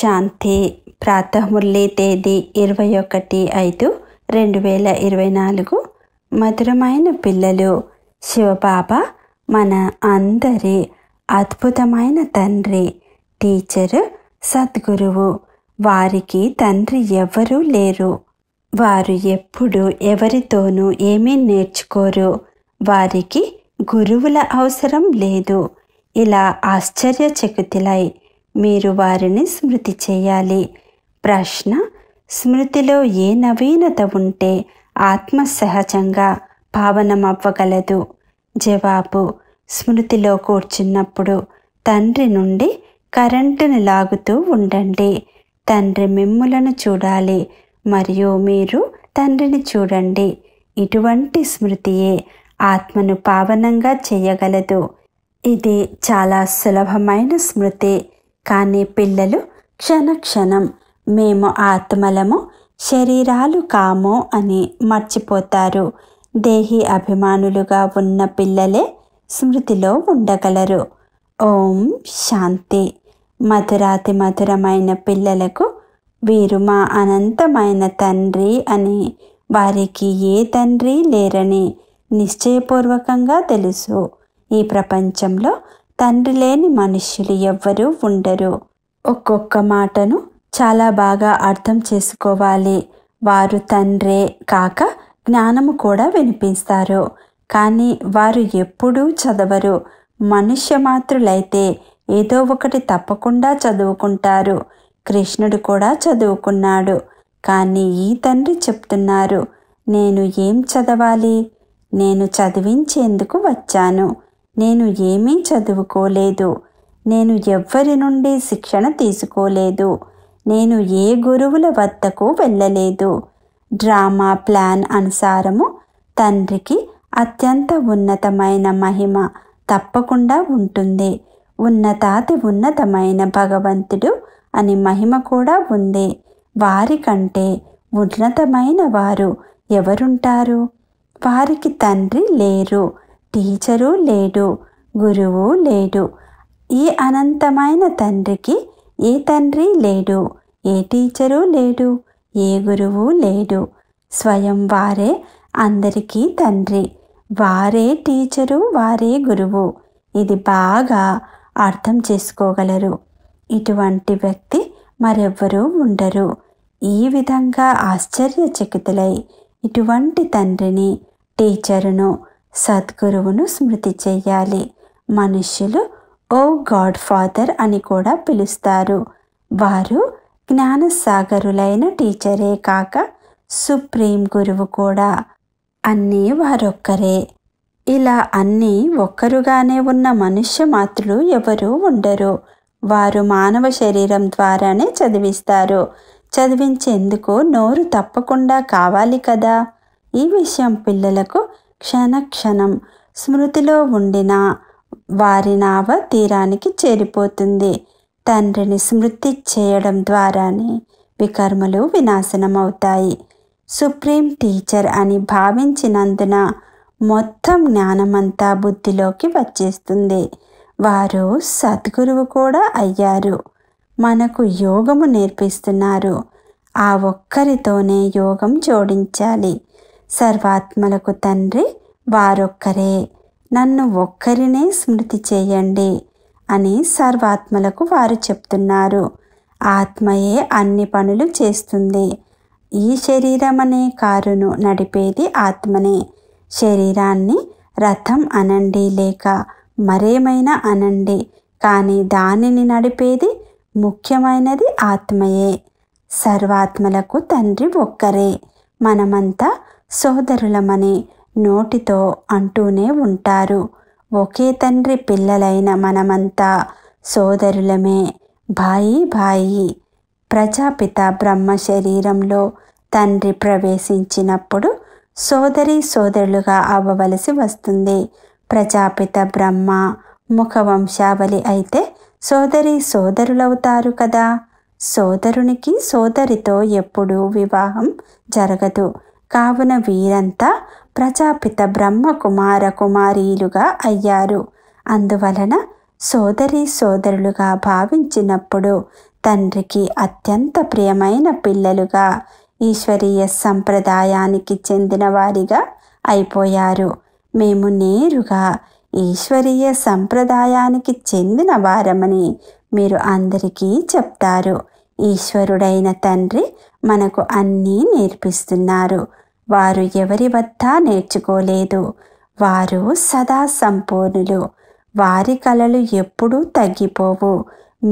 శాంతి ప్రాతమురళి తేదీ ఇరవై ఒకటి ఐదు రెండు వేల ఇరవై నాలుగు మధురమైన పిల్లలు శివబాబా మన అందరి అద్భుతమైన తండ్రి టీచర్ సద్గురువు వారికి తండ్రి ఎవరూ లేరు వారు ఎప్పుడు ఎవరితోనూ ఏమీ నేర్చుకోరు వారికి గురువుల అవసరం లేదు ఇలా ఆశ్చర్యచకితులై మీరు వారిని స్మృతి చేయాలి ప్రశ్న స్మృతిలో ఏ నవీనత ఉంటే ఆత్మ సహజంగా పావనమవ్వగలదు జవాబు స్మృతిలో కూర్చున్నప్పుడు తండ్రి నుండి కరెంటును లాగుతూ ఉండండి తండ్రి మిమ్ములను చూడాలి మరియు మీరు తండ్రిని చూడండి ఇటువంటి స్మృతియే ఆత్మను పావనంగా చేయగలదు ఇది చాలా సులభమైన స్మృతి కానీ పిల్లలు క్షణక్షణం మేము ఆత్మలము శరీరాలు కాము అని మర్చిపోతారు దేహి అభిమానులుగా ఉన్న పిల్లలే స్మృతిలో ఉండగలరు ఓం శాంతి మధురాతి మధురమైన పిల్లలకు వీరు మా అనంతమైన తండ్రి అని వారికి ఏ తండ్రి లేరని నిశ్చయపూర్వకంగా తెలుసు ఈ ప్రపంచంలో తండ్రి లేని మనుష్యులు ఎవ్వరూ ఉండరు ఒక్కొక్క మాటను చాలా బాగా అర్థం చేసుకోవాలి వారు తండ్రే కాక జ్ఞానము కూడా వినిపిస్తారు కానీ వారు ఎప్పుడూ చదవరు మనుష్య మాత్రులైతే ఏదో ఒకటి తప్పకుండా చదువుకుంటారు కృష్ణుడు కూడా చదువుకున్నాడు కానీ ఈ తండ్రి చెప్తున్నారు నేను ఏం చదవాలి నేను చదివించేందుకు వచ్చాను నేను ఏమీ చదువుకోలేదు నేను ఎవ్వరి నుండి శిక్షణ తీసుకోలేదు నేను ఏ గురువుల వద్దకు వెళ్ళలేదు డ్రామా ప్లాన్ అనుసారము తండ్రికి అత్యంత ఉన్నతమైన మహిమ తప్పకుండా ఉంటుంది ఉన్నతాతి ఉన్నతమైన భగవంతుడు అని మహిమ కూడా ఉంది వారికంటే ఉన్నతమైన వారు ఎవరుంటారు వారికి తండ్రి లేరు టీచరు లేడు గురువు లేడు ఈ అనంతమైన తండ్రికి ఏ తండ్రి లేడు ఏ టీచరు లేడు ఏ గురువు లేడు స్వయం వారే అందరికీ తండ్రి వారే టీచరు వారే గురువు ఇది బాగా అర్థం చేసుకోగలరు ఇటువంటి వ్యక్తి మరెవ్వరూ ఉండరు ఈ విధంగా ఆశ్చర్యచకితులై ఇటువంటి తండ్రిని టీచరును సద్గురువును స్మృతి చెయ్యాలి మనుష్యులు ఓ గాడ్ ఫాదర్ అని కూడా పిలుస్తారు వారు జ్ఞానసాగరులైన టీచరే కాక సుప్రీం గురువు కూడా అన్నీ వారొక్కరే ఇలా అన్నీ ఒక్కరుగానే ఉన్న మనుష్య మాతృలు ఎవరూ ఉండరు వారు మానవ శరీరం ద్వారానే చదివిస్తారు చదివించేందుకు నోరు తప్పకుండా కావాలి కదా ఈ విషయం పిల్లలకు క్షణక్షణం స్మృతిలో ఉండిన వారి నావ తీరానికి చేరిపోతుంది తండ్రిని స్మృతి చేయడం ద్వారానే వికర్మలు వినాశనమవుతాయి సుప్రీం టీచర్ అని భావించినందున మొత్తం జ్ఞానమంతా బుద్ధిలోకి వచ్చేస్తుంది వారు సద్గురువు కూడా అయ్యారు మనకు యోగము నేర్పిస్తున్నారు ఆ ఒక్కరితోనే యోగం జోడించాలి సర్వాత్మలకు తండ్రి వారొక్కరే నన్ను ఒక్కరినే స్మృతి చేయండి అని సర్వాత్మలకు వారు చెప్తున్నారు ఆత్మయే అన్ని పనులు చేస్తుంది ఈ శరీరం అనే కారును నడిపేది ఆత్మనే శరీరాన్ని రథం అనండి లేక మరేమైనా అనండి కానీ దానిని నడిపేది ముఖ్యమైనది ఆత్మయే సర్వాత్మలకు తండ్రి ఒక్కరే మనమంతా సోదరులమని నోటితో అంటూనే ఉంటారు ఒకే తండ్రి పిల్లలైన మనమంతా సోదరులమే భాయి భాయి ప్రజాపిత బ్రహ్మ శరీరంలో తండ్రి ప్రవేశించినప్పుడు సోదరి సోదరులుగా అవ్వవలసి వస్తుంది ప్రజాపిత బ్రహ్మ ముఖవంశావళి అయితే సోదరి సోదరులవుతారు కదా సోదరునికి సోదరితో ఎప్పుడూ వివాహం జరగదు కావున వీరంతా ప్రజాపిత బ్రహ్మ కుమార కుమారీలుగా అయ్యారు అందువలన సోదరి సోదరులుగా భావించినప్పుడు తండ్రికి అత్యంత ప్రియమైన పిల్లలుగా ఈశ్వరీయ సంప్రదాయానికి చెందిన వారిగా అయిపోయారు మేము నేరుగా ఈశ్వరీయ సంప్రదాయానికి చెందిన వారమని మీరు అందరికీ చెప్తారు ఈశ్వరుడైన తండ్రి మనకు అన్నీ నేర్పిస్తున్నారు వారు ఎవరి వద్ద నేర్చుకోలేదు వారు సదా సంపూర్ణులు వారి కళలు ఎప్పుడూ తగ్గిపోవు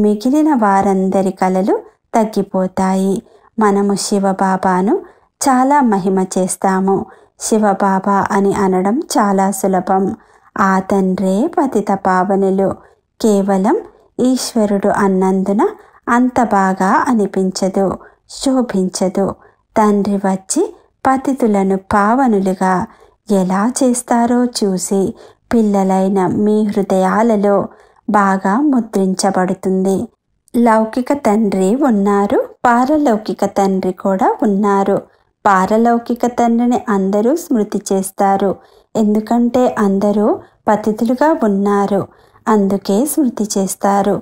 మిగిలిన వారందరి కళలు తగ్గిపోతాయి మనము శివబాబాను చాలా మహిమ చేస్తాము శివబాబా అని అనడం చాలా సులభం ఆ తండ్రే పతిత పావనులు కేవలం ఈశ్వరుడు అన్నందున అంత బాగా అనిపించదు శోభించదు తండ్రి వచ్చి పతితులను పావనులుగా ఎలా చేస్తారో చూసి పిల్లలైన మీ హృదయాలలో బాగా ముద్రించబడుతుంది లౌకిక తండ్రి ఉన్నారు పారలౌకిక తండ్రి కూడా ఉన్నారు పారలౌకిక తండ్రిని అందరూ స్మృతి చేస్తారు ఎందుకంటే అందరూ పతితులుగా ఉన్నారు అందుకే స్మృతి చేస్తారు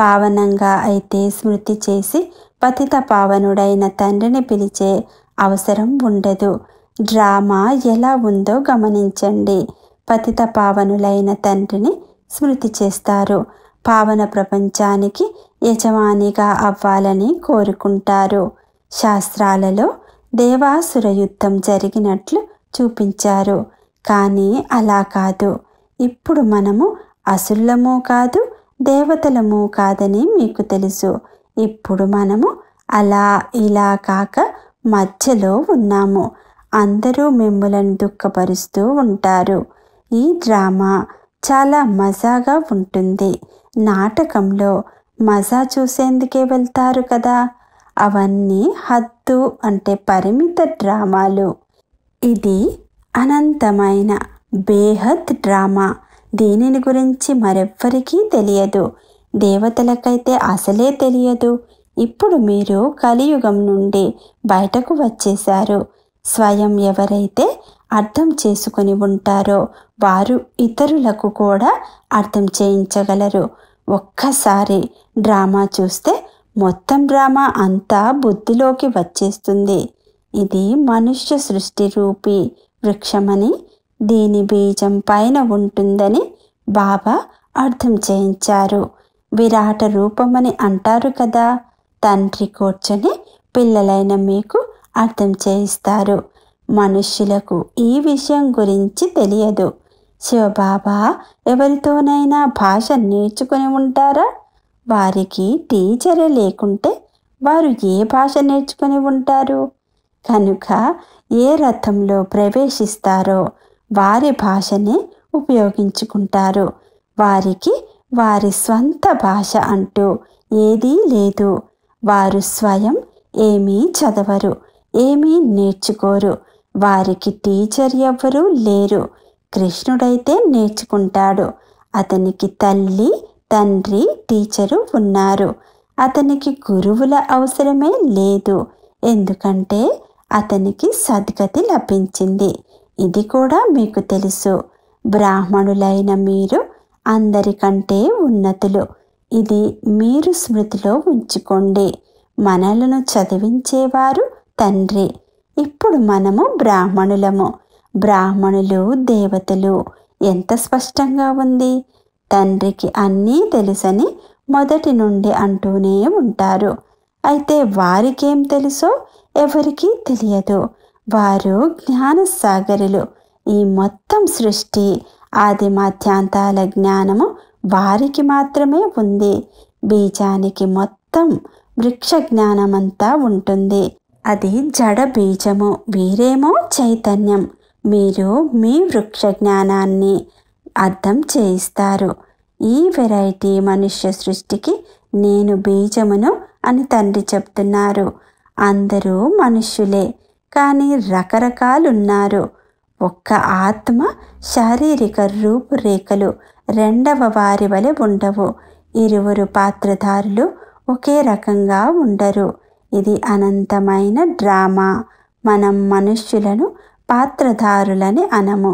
పావనంగా అయితే స్మృతి చేసి పతిత పావనుడైన తండ్రిని పిలిచే అవసరం ఉండదు డ్రామా ఎలా ఉందో గమనించండి పతిత పావనులైన తండ్రిని స్మృతి చేస్తారు పావన ప్రపంచానికి యజమానిగా అవ్వాలని కోరుకుంటారు శాస్త్రాలలో దేవాసుర యుద్ధం జరిగినట్లు చూపించారు కానీ అలా కాదు ఇప్పుడు మనము అసుల్లము కాదు దేవతలము కాదని మీకు తెలుసు ఇప్పుడు మనము అలా ఇలా కాక మధ్యలో ఉన్నాము అందరూ మిమ్మలను దుఃఖపరుస్తూ ఉంటారు ఈ డ్రామా చాలా మజాగా ఉంటుంది నాటకంలో మజా చూసేందుకే వెళ్తారు కదా అవన్నీ హద్దు అంటే పరిమిత డ్రామాలు ఇది అనంతమైన బేహద్ డ్రామా దీనిని గురించి మరెవ్వరికీ తెలియదు దేవతలకైతే అసలే తెలియదు ఇప్పుడు మీరు కలియుగం నుండి బయటకు వచ్చేశారు స్వయం ఎవరైతే అర్థం చేసుకొని ఉంటారో వారు ఇతరులకు కూడా అర్థం చేయించగలరు ఒక్కసారి డ్రామా చూస్తే మొత్తం డ్రామా అంతా బుద్ధిలోకి వచ్చేస్తుంది ఇది మనుష్య సృష్టి రూపి వృక్షమని దీని బీజం పైన ఉంటుందని బాబా అర్థం చేయించారు విరాట రూపమని అంటారు కదా తండ్రి కూర్చొని పిల్లలైన మీకు అర్థం చేయిస్తారు మనుష్యులకు ఈ విషయం గురించి తెలియదు శివబాబా ఎవరితోనైనా భాష నేర్చుకుని ఉంటారా వారికి టీచరే లేకుంటే వారు ఏ భాష నేర్చుకుని ఉంటారు కనుక ఏ రథంలో ప్రవేశిస్తారో వారి భాషనే ఉపయోగించుకుంటారు వారికి వారి స్వంత భాష అంటూ ఏదీ లేదు వారు స్వయం ఏమీ చదవరు ఏమీ నేర్చుకోరు వారికి టీచర్ ఎవ్వరూ లేరు కృష్ణుడైతే నేర్చుకుంటాడు అతనికి తల్లి తండ్రి టీచరు ఉన్నారు అతనికి గురువుల అవసరమే లేదు ఎందుకంటే అతనికి సద్గతి లభించింది ఇది కూడా మీకు తెలుసు బ్రాహ్మణులైన మీరు అందరికంటే ఉన్నతులు ఇది మీరు స్మృతిలో ఉంచుకోండి మనలను చదివించేవారు తండ్రి ఇప్పుడు మనము బ్రాహ్మణులము బ్రాహ్మణులు దేవతలు ఎంత స్పష్టంగా ఉంది తండ్రికి అన్నీ తెలుసని మొదటి నుండి అంటూనే ఉంటారు అయితే వారికేం తెలుసో ఎవరికీ తెలియదు వారు జ్ఞానసాగరులు ఈ మొత్తం సృష్టి ఆది మధ్యాంతాల జ్ఞానము వారికి మాత్రమే ఉంది బీజానికి మొత్తం వృక్ష జ్ఞానమంతా ఉంటుంది అది జడ బీజము వీరేమో చైతన్యం మీరు మీ వృక్ష జ్ఞానాన్ని అర్థం చేయిస్తారు ఈ వెరైటీ మనుష్య సృష్టికి నేను బీజమును అని తండ్రి చెప్తున్నారు అందరూ మనుష్యులే కానీ రకరకాలున్నారు ఒక్క ఆత్మ శారీరక రూపురేఖలు రెండవ వారి వలె ఉండవు ఇరువురు పాత్రధారులు ఒకే రకంగా ఉండరు ఇది అనంతమైన డ్రామా మనం మనుష్యులను పాత్రధారులని అనము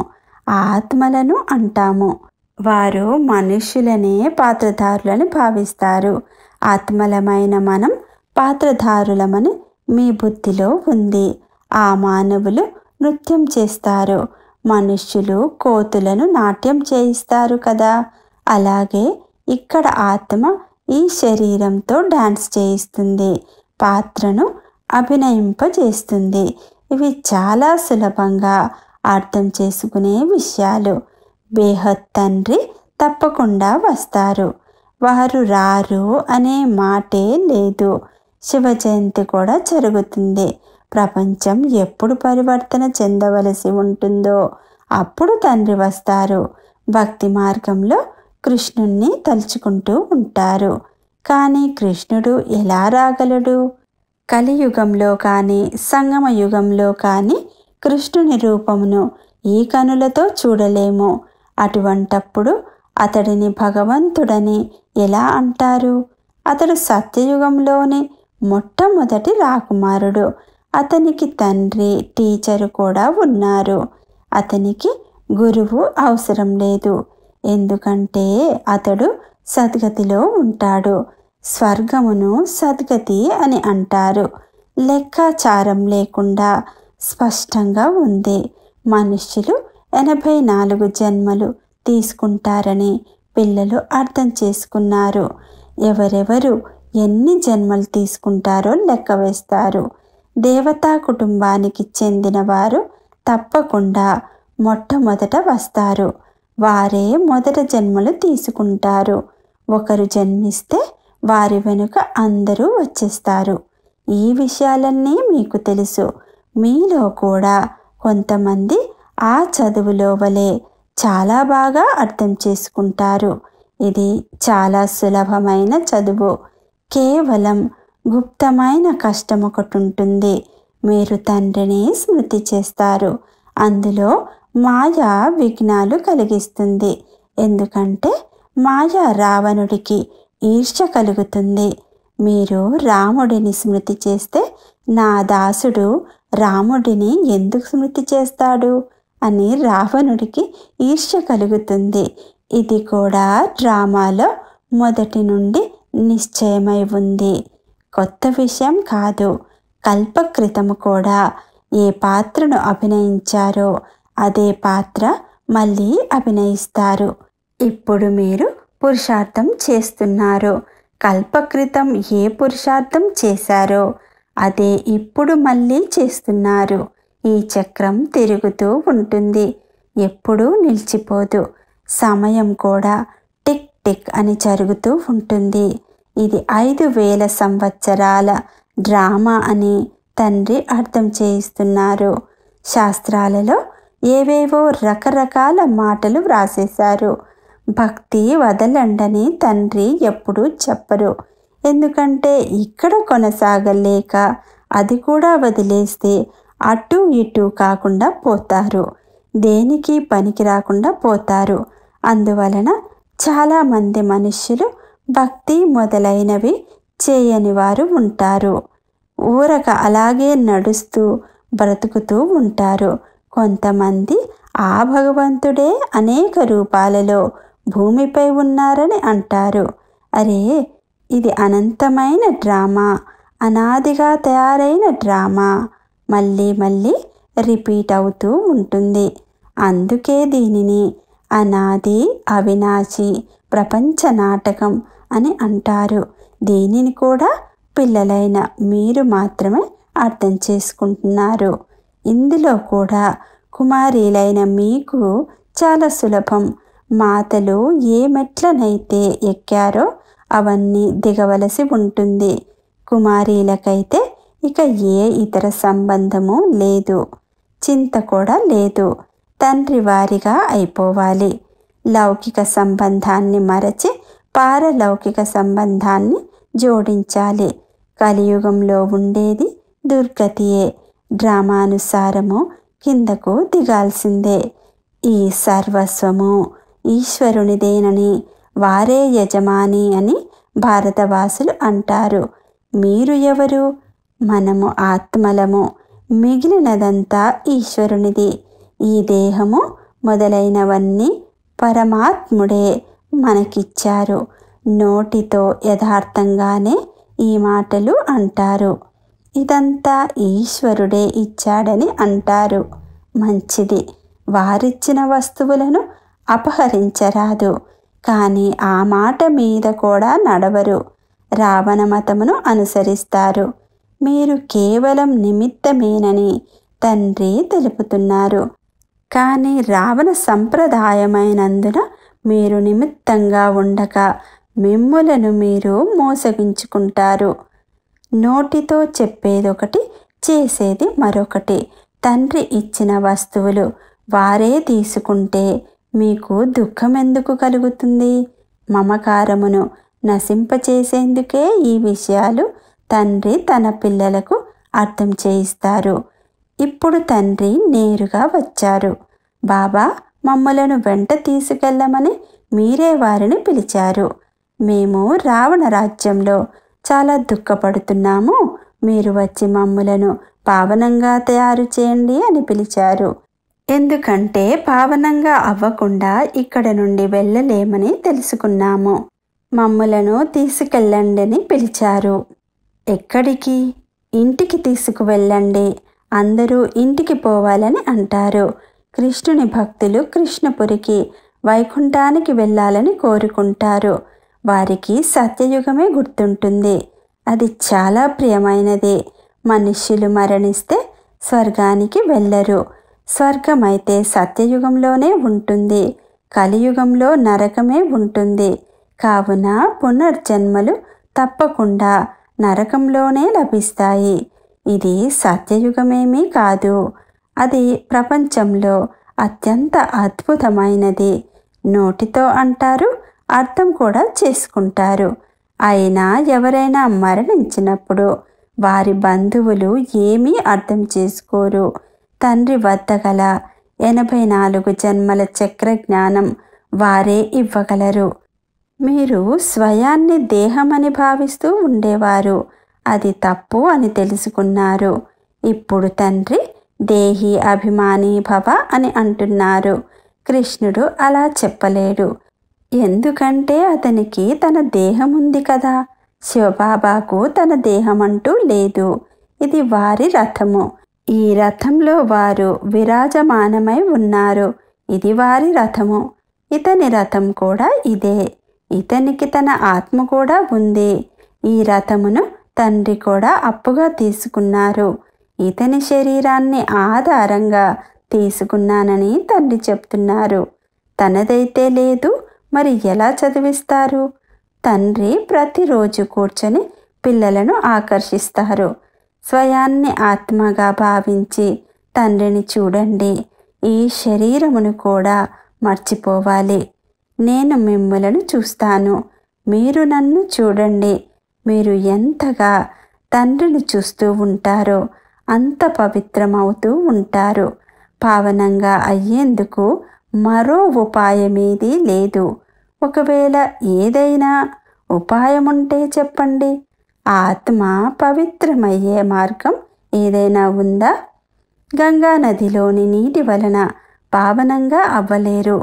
ఆత్మలను అంటాము వారు మనుష్యులనే పాత్రధారులని భావిస్తారు ఆత్మలమైన మనం పాత్రధారులమని మీ బుద్ధిలో ఉంది ఆ మానవులు నృత్యం చేస్తారు మనుష్యులు కోతులను నాట్యం చేయిస్తారు కదా అలాగే ఇక్కడ ఆత్మ ఈ శరీరంతో డాన్స్ చేయిస్తుంది పాత్రను అభినయింపజేస్తుంది ఇవి చాలా సులభంగా అర్థం చేసుకునే విషయాలు బేహత్ తండ్రి తప్పకుండా వస్తారు వారు రారు అనే మాటే లేదు శివ జయంతి కూడా జరుగుతుంది ప్రపంచం ఎప్పుడు పరివర్తన చెందవలసి ఉంటుందో అప్పుడు తండ్రి వస్తారు భక్తి మార్గంలో కృష్ణుణ్ణి తలుచుకుంటూ ఉంటారు కానీ కృష్ణుడు ఎలా రాగలడు కలియుగంలో కానీ సంగమ యుగంలో కానీ కృష్ణుని రూపమును ఈ కనులతో చూడలేము అటువంటప్పుడు అతడిని భగవంతుడని ఎలా అంటారు అతడు సత్యయుగంలోని మొట్టమొదటి రాకుమారుడు అతనికి తండ్రి టీచరు కూడా ఉన్నారు అతనికి గురువు అవసరం లేదు ఎందుకంటే అతడు సద్గతిలో ఉంటాడు స్వర్గమును సద్గతి అని అంటారు లెక్కాచారం లేకుండా స్పష్టంగా ఉంది మనుష్యులు ఎనభై నాలుగు జన్మలు తీసుకుంటారని పిల్లలు అర్థం చేసుకున్నారు ఎవరెవరు ఎన్ని జన్మలు తీసుకుంటారో లెక్క వేస్తారు దేవతా కుటుంబానికి చెందిన వారు తప్పకుండా మొట్టమొదట వస్తారు వారే మొదట జన్మలు తీసుకుంటారు ఒకరు జన్మిస్తే వారి వెనుక అందరూ వచ్చేస్తారు ఈ విషయాలన్నీ మీకు తెలుసు మీలో కూడా కొంతమంది ఆ చదువులో వలె చాలా బాగా అర్థం చేసుకుంటారు ఇది చాలా సులభమైన చదువు కేవలం గుప్తమైన కష్టం ఒకటి ఉంటుంది మీరు తండ్రిని స్మృతి చేస్తారు అందులో మాయా విఘ్నాలు కలిగిస్తుంది ఎందుకంటే మాయా రావణుడికి ఈర్ష కలుగుతుంది మీరు రాముడిని స్మృతి చేస్తే నా దాసుడు రాముడిని ఎందుకు స్మృతి చేస్తాడు అని రావణుడికి ఈర్ష్య కలుగుతుంది ఇది కూడా డ్రామాలో మొదటి నుండి నిశ్చయమై ఉంది కొత్త విషయం కాదు కల్పకృతము కూడా ఏ పాత్రను అభినయించారో అదే పాత్ర మళ్ళీ అభినయిస్తారు ఇప్పుడు మీరు పురుషార్థం చేస్తున్నారు కల్పకృతం ఏ పురుషార్థం చేశారో అదే ఇప్పుడు మళ్ళీ చేస్తున్నారు ఈ చక్రం తిరుగుతూ ఉంటుంది ఎప్పుడూ నిలిచిపోదు సమయం కూడా టిక్ టిక్ అని జరుగుతూ ఉంటుంది ఇది ఐదు వేల సంవత్సరాల డ్రామా అని తండ్రి అర్థం చేయిస్తున్నారు శాస్త్రాలలో ఏవేవో రకరకాల మాటలు వ్రాసేశారు భక్తి వదలండని తండ్రి ఎప్పుడూ చెప్పరు ఎందుకంటే ఇక్కడ కొనసాగలేక అది కూడా వదిలేస్తే అటు ఇటు కాకుండా పోతారు దేనికి పనికి రాకుండా పోతారు అందువలన చాలామంది మనుషులు భక్తి మొదలైనవి చేయని వారు ఉంటారు ఊరక అలాగే నడుస్తూ బ్రతుకుతూ ఉంటారు కొంతమంది ఆ భగవంతుడే అనేక రూపాలలో భూమిపై ఉన్నారని అంటారు అరే ఇది అనంతమైన డ్రామా అనాదిగా తయారైన డ్రామా మళ్ళీ మళ్ళీ రిపీట్ అవుతూ ఉంటుంది అందుకే దీనిని అనాది అవినాశి ప్రపంచ నాటకం అని అంటారు దీనిని కూడా పిల్లలైన మీరు మాత్రమే అర్థం చేసుకుంటున్నారు ఇందులో కూడా కుమారీలైన మీకు చాలా సులభం మాతలు ఏ మెట్లనైతే ఎక్కారో అవన్నీ దిగవలసి ఉంటుంది కుమారీలకైతే ఇక ఏ ఇతర సంబంధము లేదు చింత కూడా లేదు తండ్రి వారిగా అయిపోవాలి లౌకిక సంబంధాన్ని మరచి పారలౌకిక సంబంధాన్ని జోడించాలి కలియుగంలో ఉండేది దుర్గతియే డ్రామానుసారము కిందకు దిగాల్సిందే ఈ సర్వస్వము ఈశ్వరునిదేనని వారే యజమాని అని భారతవాసులు అంటారు మీరు ఎవరు మనము ఆత్మలము మిగిలినదంతా ఈశ్వరునిది ఈ దేహము మొదలైనవన్నీ పరమాత్ముడే మనకిచ్చారు నోటితో యథార్థంగానే ఈ మాటలు అంటారు ఇదంతా ఈశ్వరుడే ఇచ్చాడని అంటారు మంచిది వారిచ్చిన వస్తువులను అపహరించరాదు కానీ ఆ మాట మీద కూడా నడవరు రావణ మతమును అనుసరిస్తారు మీరు కేవలం నిమిత్తమేనని తండ్రి తెలుపుతున్నారు కానీ రావణ సంప్రదాయమైనందున మీరు నిమిత్తంగా ఉండక మిమ్ములను మీరు మోసగించుకుంటారు నోటితో చెప్పేదొకటి చేసేది మరొకటి తండ్రి ఇచ్చిన వస్తువులు వారే తీసుకుంటే మీకు దుఃఖం ఎందుకు కలుగుతుంది మమకారమును నశింపచేసేందుకే ఈ విషయాలు తండ్రి తన పిల్లలకు అర్థం చేయిస్తారు ఇప్పుడు తండ్రి నేరుగా వచ్చారు బాబా మమ్మలను వెంట తీసుకెళ్ళమని మీరే వారిని పిలిచారు మేము రావణ రాజ్యంలో చాలా దుఃఖపడుతున్నాము మీరు వచ్చి మమ్ములను పావనంగా తయారు చేయండి అని పిలిచారు ఎందుకంటే పావనంగా అవ్వకుండా ఇక్కడ నుండి వెళ్ళలేమని తెలుసుకున్నాము మమ్ములను తీసుకెళ్ళండి అని పిలిచారు ఎక్కడికి ఇంటికి తీసుకువెళ్ళండి అందరూ ఇంటికి పోవాలని అంటారు కృష్ణుని భక్తులు కృష్ణపురికి వైకుంఠానికి వెళ్ళాలని కోరుకుంటారు వారికి సత్యయుగమే గుర్తుంటుంది అది చాలా ప్రియమైనది మనుష్యులు మరణిస్తే స్వర్గానికి వెళ్ళరు స్వర్గమైతే సత్యయుగంలోనే ఉంటుంది కలియుగంలో నరకమే ఉంటుంది కావున పునర్జన్మలు తప్పకుండా నరకంలోనే లభిస్తాయి ఇది సత్యయుగమేమీ కాదు అది ప్రపంచంలో అత్యంత అద్భుతమైనది నోటితో అంటారు అర్థం కూడా చేసుకుంటారు అయినా ఎవరైనా మరణించినప్పుడు వారి బంధువులు ఏమీ అర్థం చేసుకోరు తండ్రి వద్ద గల ఎనభై నాలుగు జన్మల చక్ర జ్ఞానం వారే ఇవ్వగలరు మీరు స్వయాన్ని దేహమని భావిస్తూ ఉండేవారు అది తప్పు అని తెలుసుకున్నారు ఇప్పుడు తండ్రి దేహి అభిమాని భవ అని అంటున్నారు కృష్ణుడు అలా చెప్పలేడు ఎందుకంటే అతనికి తన దేహం ఉంది కదా శివబాబాకు తన దేహం అంటూ లేదు ఇది వారి రథము ఈ రథంలో వారు విరాజమానమై ఉన్నారు ఇది వారి రథము ఇతని రథం కూడా ఇదే ఇతనికి తన ఆత్మ కూడా ఉంది ఈ రథమును తండ్రి కూడా అప్పుగా తీసుకున్నారు ఇతని శరీరాన్ని ఆధారంగా తీసుకున్నానని తండ్రి చెప్తున్నారు తనదైతే లేదు మరి ఎలా చదివిస్తారు తండ్రి ప్రతిరోజు కూర్చొని పిల్లలను ఆకర్షిస్తారు స్వయాన్ని ఆత్మగా భావించి తండ్రిని చూడండి ఈ శరీరమును కూడా మర్చిపోవాలి నేను మిమ్మలను చూస్తాను మీరు నన్ను చూడండి మీరు ఎంతగా తండ్రిని చూస్తూ ఉంటారో అంత పవిత్రమవుతూ ఉంటారు పావనంగా అయ్యేందుకు మరో ఉపాయమేది లేదు ఒకవేళ ఏదైనా ఉపాయముంటే చెప్పండి ఆత్మ పవిత్రమయ్యే మార్గం ఏదైనా ఉందా గంగా నదిలోని నీటి వలన పావనంగా అవ్వలేరు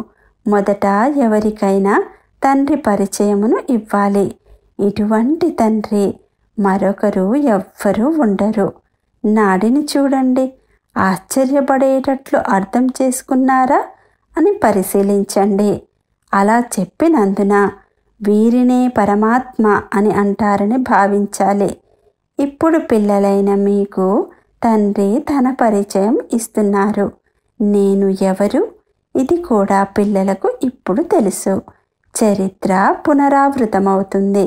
మొదట ఎవరికైనా తండ్రి పరిచయమును ఇవ్వాలి ఇటువంటి తండ్రి మరొకరు ఎవ్వరూ ఉండరు నాడిని చూడండి ఆశ్చర్యపడేటట్లు అర్థం చేసుకున్నారా అని పరిశీలించండి అలా చెప్పినందున వీరినే పరమాత్మ అని అంటారని భావించాలి ఇప్పుడు పిల్లలైన మీకు తండ్రి తన పరిచయం ఇస్తున్నారు నేను ఎవరు ఇది కూడా పిల్లలకు ఇప్పుడు తెలుసు చరిత్ర పునరావృతమవుతుంది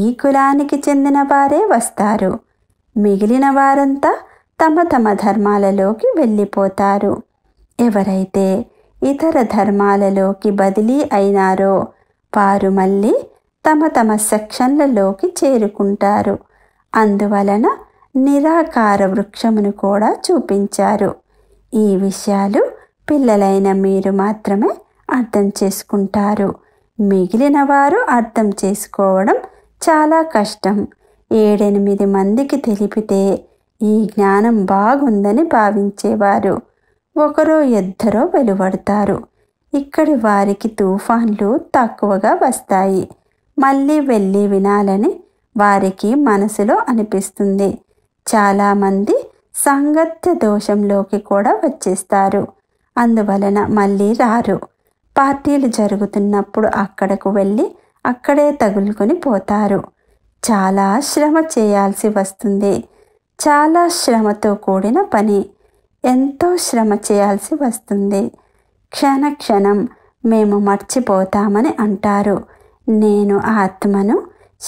ఈ కులానికి చెందిన వారే వస్తారు మిగిలిన వారంతా తమ తమ ధర్మాలలోకి వెళ్ళిపోతారు ఎవరైతే ఇతర ధర్మాలలోకి బదిలీ అయినారో వారు మళ్ళీ తమ తమ సెక్షన్లలోకి చేరుకుంటారు అందువలన నిరాకార వృక్షమును కూడా చూపించారు ఈ విషయాలు పిల్లలైన మీరు మాత్రమే అర్థం చేసుకుంటారు మిగిలిన వారు అర్థం చేసుకోవడం చాలా కష్టం ఏడెనిమిది మందికి తెలిపితే ఈ జ్ఞానం బాగుందని భావించేవారు ఒకరో ఇద్దరో వెలువడతారు ఇక్కడి వారికి తుఫాన్లు తక్కువగా వస్తాయి మళ్ళీ వెళ్ళి వినాలని వారికి మనసులో అనిపిస్తుంది చాలామంది సాంగత్య దోషంలోకి కూడా వచ్చేస్తారు అందువలన మళ్ళీ రారు పార్టీలు జరుగుతున్నప్పుడు అక్కడకు వెళ్ళి అక్కడే తగులుకొని పోతారు చాలా శ్రమ చేయాల్సి వస్తుంది చాలా శ్రమతో కూడిన పని ఎంతో శ్రమ చేయాల్సి వస్తుంది క్షణ క్షణం మేము మర్చిపోతామని అంటారు నేను ఆత్మను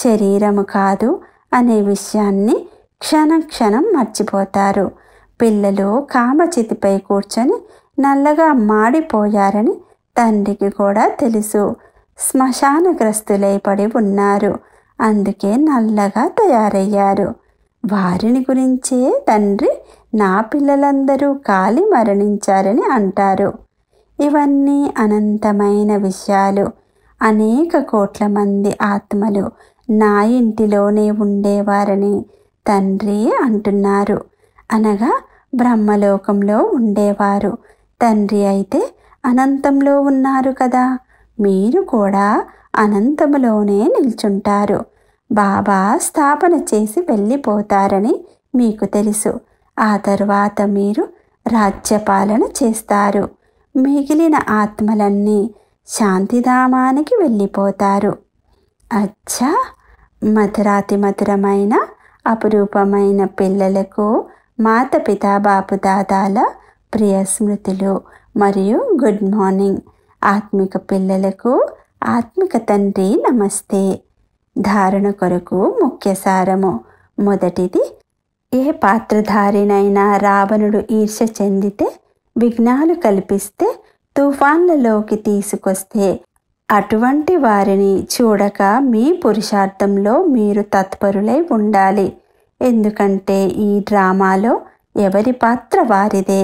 శరీరము కాదు అనే విషయాన్ని క్షణ క్షణం మర్చిపోతారు పిల్లలు కామచితిపై కూర్చొని నల్లగా మాడిపోయారని తండ్రికి కూడా తెలుసు శ్మశానగ్రస్తులై పడి ఉన్నారు అందుకే నల్లగా తయారయ్యారు వారిని గురించే తండ్రి నా పిల్లలందరూ కాలి మరణించారని అంటారు ఇవన్నీ అనంతమైన విషయాలు అనేక కోట్ల మంది ఆత్మలు నా ఇంటిలోనే ఉండేవారని తండ్రి అంటున్నారు అనగా బ్రహ్మలోకంలో ఉండేవారు తండ్రి అయితే అనంతంలో ఉన్నారు కదా మీరు కూడా అనంతములోనే నిల్చుంటారు బాబా స్థాపన చేసి వెళ్ళిపోతారని మీకు తెలుసు ఆ తరువాత మీరు రాజ్యపాలన చేస్తారు మిగిలిన ఆత్మలన్నీ శాంతిధామానికి వెళ్ళిపోతారు అచ్చా మధురాతి మధురమైన అపురూపమైన పిల్లలకు మాతపితా బాపు దాదాల ప్రియ స్మృతులు మరియు గుడ్ మార్నింగ్ ఆత్మిక పిల్లలకు ఆత్మిక తండ్రి నమస్తే ధారణ కొరకు ముఖ్య సారము మొదటిది ఏ పాత్రధారినైనా రావణుడు ఈర్ష చెందితే విఘ్నాలు కల్పిస్తే తుఫాన్లలోకి తీసుకొస్తే అటువంటి వారిని చూడక మీ పురుషార్థంలో మీరు తత్పరులై ఉండాలి ఎందుకంటే ఈ డ్రామాలో ఎవరి పాత్ర వారిదే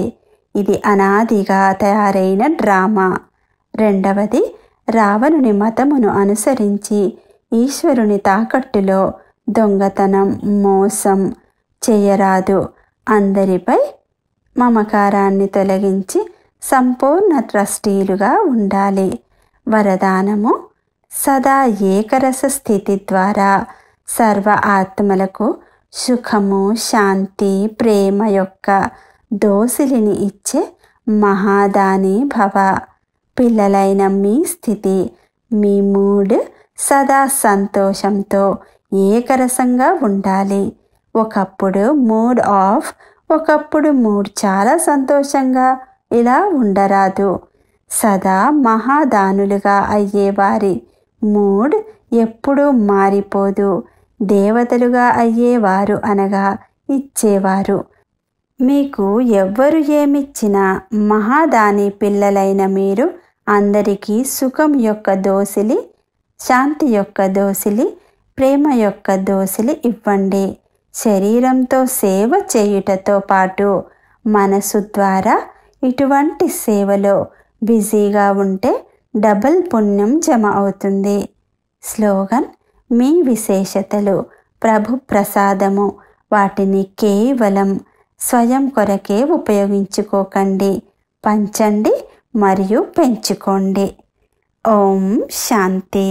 ఇది అనాదిగా తయారైన డ్రామా రెండవది రావణుని మతమును అనుసరించి ఈశ్వరుని తాకట్టులో దొంగతనం మోసం చేయరాదు అందరిపై మమకారాన్ని తొలగించి సంపూర్ణ ట్రస్టీలుగా ఉండాలి వరదానము సదా ఏకరస స్థితి ద్వారా సర్వ ఆత్మలకు సుఖము శాంతి ప్రేమ యొక్క దోసిలిని ఇచ్చే మహాదాని భవ పిల్లలైన మీ స్థితి మీ మూడ్ సదా సంతోషంతో ఏకరసంగా ఉండాలి ఒకప్పుడు మూడ్ ఆఫ్ ఒకప్పుడు మూడ్ చాలా సంతోషంగా ఇలా ఉండరాదు సదా మహాదానులుగా అయ్యేవారి మూడ్ ఎప్పుడూ మారిపోదు దేవతలుగా అయ్యేవారు అనగా ఇచ్చేవారు మీకు ఎవ్వరు ఏమిచ్చినా మహాదాని పిల్లలైన మీరు అందరికీ సుఖం యొక్క దోసిలి శాంతి యొక్క దోసిలి ప్రేమ యొక్క దోసిలి ఇవ్వండి శరీరంతో సేవ చేయుటతో పాటు మనసు ద్వారా ఇటువంటి సేవలో బిజీగా ఉంటే డబుల్ పుణ్యం జమ అవుతుంది స్లోగన్ మీ విశేషతలు ప్రభు ప్రసాదము వాటిని కేవలం స్వయం కొరకే ఉపయోగించుకోకండి పంచండి మరియు పెంచుకోండి ఓం శాంతి